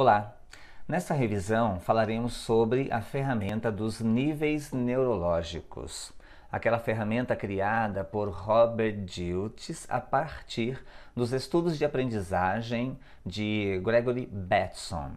Olá! Nesta revisão falaremos sobre a ferramenta dos níveis neurológicos, aquela ferramenta criada por Robert Dilts a partir dos estudos de aprendizagem de Gregory Batson.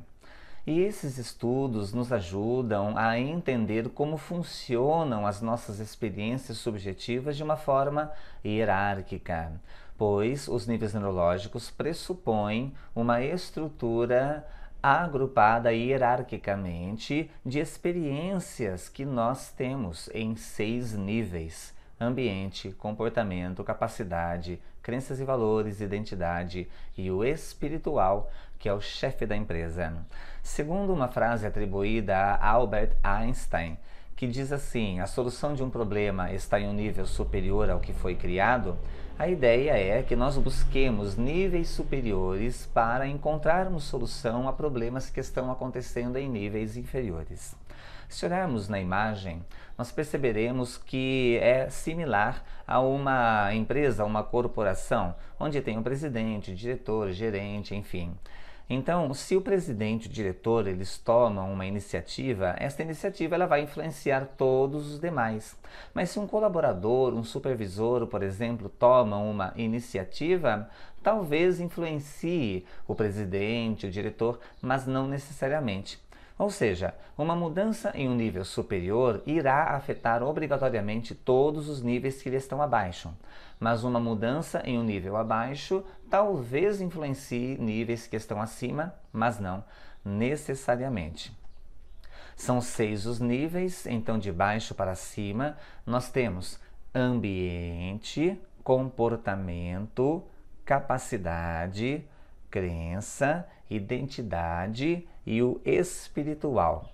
E esses estudos nos ajudam a entender como funcionam as nossas experiências subjetivas de uma forma hierárquica, pois os níveis neurológicos pressupõem uma estrutura agrupada hierarquicamente de experiências que nós temos em seis níveis: ambiente, comportamento, capacidade, crenças e valores, identidade e o espiritual, que é o chefe da empresa. Segundo uma frase atribuída a Albert Einstein, que diz assim: a solução de um problema está em um nível superior ao que foi criado, a ideia é que nós busquemos níveis superiores para encontrarmos solução a problemas que estão acontecendo em níveis inferiores. Se olharmos na imagem, nós perceberemos que é similar a uma empresa, uma corporação, onde tem o um presidente, diretor, gerente, enfim. Então, se o presidente, o diretor, eles tomam uma iniciativa, esta iniciativa ela vai influenciar todos os demais. Mas se um colaborador, um supervisor, por exemplo, toma uma iniciativa, talvez influencie o presidente, o diretor, mas não necessariamente. Ou seja, uma mudança em um nível superior irá afetar obrigatoriamente todos os níveis que lhe estão abaixo, mas uma mudança em um nível abaixo talvez influencie níveis que estão acima, mas não necessariamente. São seis os níveis, então de baixo para cima nós temos ambiente, comportamento, capacidade, crença identidade e o espiritual.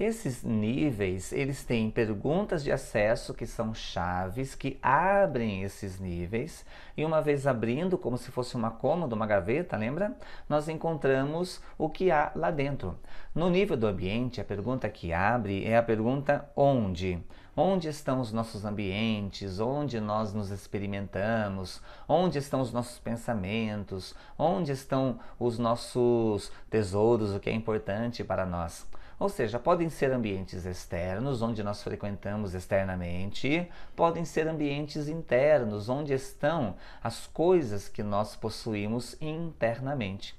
Esses níveis, eles têm perguntas de acesso que são chaves que abrem esses níveis e uma vez abrindo, como se fosse uma cômoda, uma gaveta, lembra? Nós encontramos o que há lá dentro. No nível do ambiente, a pergunta que abre é a pergunta onde? Onde estão os nossos ambientes? Onde nós nos experimentamos? Onde estão os nossos pensamentos? Onde estão os nossos tesouros, o que é importante para nós? Ou seja, podem ser ambientes externos, onde nós frequentamos externamente, podem ser ambientes internos, onde estão as coisas que nós possuímos internamente.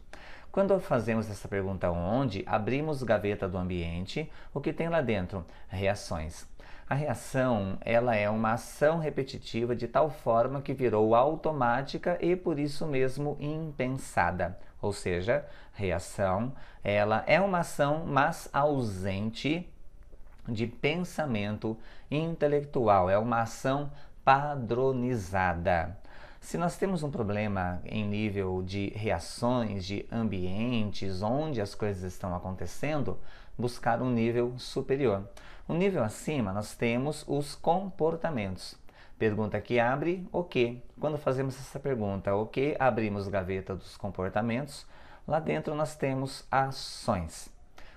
Quando fazemos essa pergunta onde, abrimos gaveta do ambiente, o que tem lá dentro? Reações. A reação, ela é uma ação repetitiva de tal forma que virou automática e por isso mesmo impensada. Ou seja, reação, ela é uma ação, mas ausente de pensamento intelectual, é uma ação padronizada. Se nós temos um problema em nível de reações, de ambientes onde as coisas estão acontecendo, buscar um nível superior. O um nível acima nós temos os comportamentos. Pergunta que abre o que? Quando fazemos essa pergunta, o que? Abrimos gaveta dos comportamentos. Lá dentro nós temos ações.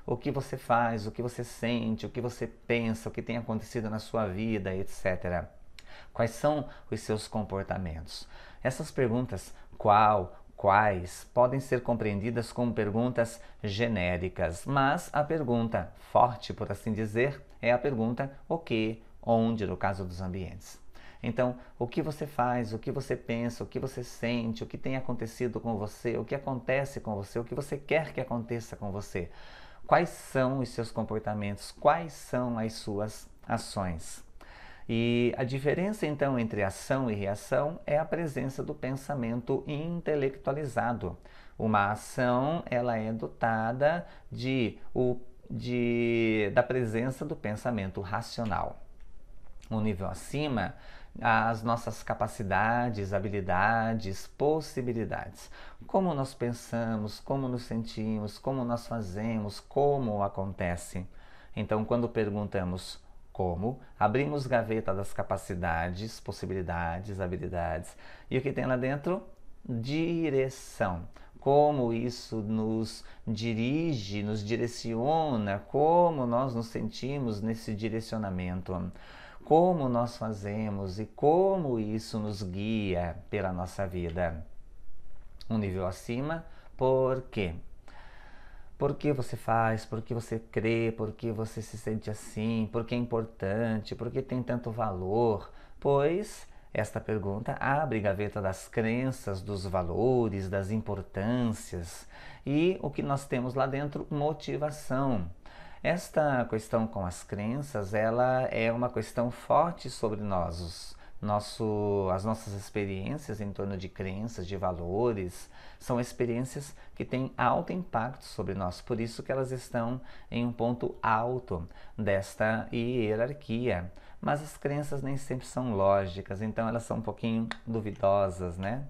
O que você faz, o que você sente, o que você pensa, o que tem acontecido na sua vida, etc. Quais são os seus comportamentos? Essas perguntas, qual, quais, podem ser compreendidas como perguntas genéricas, mas a pergunta forte, por assim dizer, é a pergunta o que, onde, no caso dos ambientes. Então, o que você faz, o que você pensa, o que você sente, o que tem acontecido com você, o que acontece com você, o que você quer que aconteça com você. Quais são os seus comportamentos? Quais são as suas ações? E a diferença então entre ação e reação é a presença do pensamento intelectualizado. Uma ação, ela é dotada de, o, de da presença do pensamento racional. Um nível acima, as nossas capacidades, habilidades, possibilidades. Como nós pensamos, como nos sentimos, como nós fazemos, como acontece. Então, quando perguntamos como abrimos gaveta das capacidades, possibilidades, habilidades e o que tem lá dentro? Direção. Como isso nos dirige, nos direciona, como nós nos sentimos nesse direcionamento, como nós fazemos e como isso nos guia pela nossa vida. Um nível acima, por quê? por que você faz, por que você crê, por que você se sente assim, por que é importante, por que tem tanto valor, pois esta pergunta abre gaveta das crenças, dos valores, das importâncias e o que nós temos lá dentro, motivação. Esta questão com as crenças, ela é uma questão forte sobre nós nosso, as nossas experiências em torno de crenças, de valores, são experiências que têm alto impacto sobre nós, por isso que elas estão em um ponto alto desta hierarquia. Mas as crenças nem sempre são lógicas, então elas são um pouquinho duvidosas, né?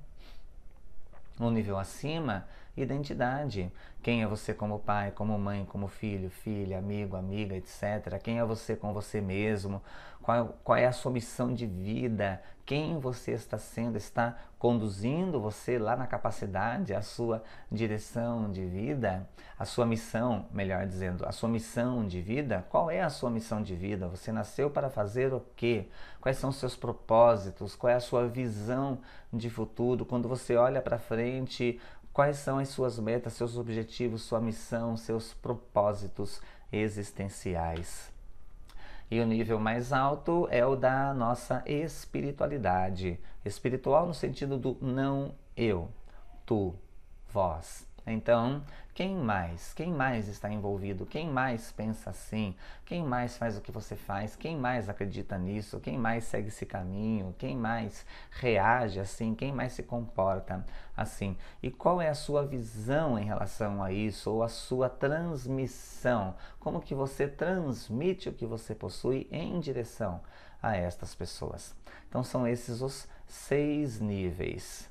Um nível acima, identidade. Quem é você como pai, como mãe, como filho, filha, amigo, amiga, etc. Quem é você com você mesmo? Qual, qual é a sua missão de vida? Quem você está sendo? Está conduzindo você lá na capacidade, a sua direção de vida, a sua missão, melhor dizendo, a sua missão de vida? Qual é a sua missão de vida? Você nasceu para fazer o quê? Quais são os seus propósitos? Qual é a sua visão de futuro? Quando você olha para frente, Quais são as suas metas, seus objetivos, sua missão, seus propósitos existenciais? E o nível mais alto é o da nossa espiritualidade. Espiritual no sentido do não eu, tu, vós. Então, quem mais? Quem mais está envolvido? Quem mais pensa assim? Quem mais faz o que você faz? Quem mais acredita nisso? Quem mais segue esse caminho? Quem mais reage assim? Quem mais se comporta assim? E qual é a sua visão em relação a isso ou a sua transmissão? Como que você transmite o que você possui em direção a estas pessoas? Então são esses os seis níveis: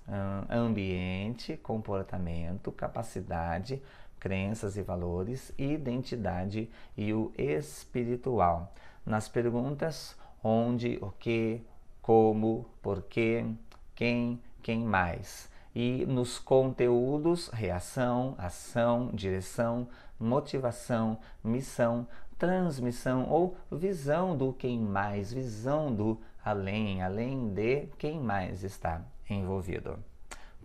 ambiente, comportamento, capacidade, crenças e valores, identidade e o espiritual. Nas perguntas onde, o que, como, porquê, quem, quem mais. E nos conteúdos reação, ação, direção, motivação, missão, transmissão ou visão do quem mais, visão do além, além de quem mais está envolvido.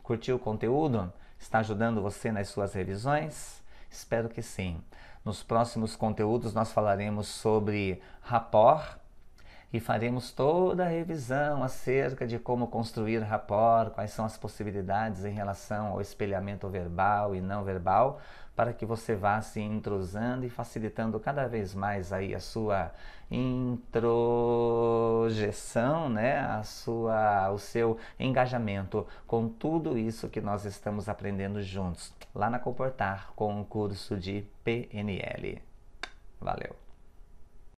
Curtiu o conteúdo? Está ajudando você nas suas revisões? Espero que sim. Nos próximos conteúdos nós falaremos sobre rapport e faremos toda a revisão acerca de como construir rapport, quais são as possibilidades em relação ao espelhamento verbal e não verbal, para que você vá se intrusando e facilitando cada vez mais aí a sua introjeção, né? A sua, o seu engajamento com tudo isso que nós estamos aprendendo juntos lá na Comportar com o curso de PNL. Valeu.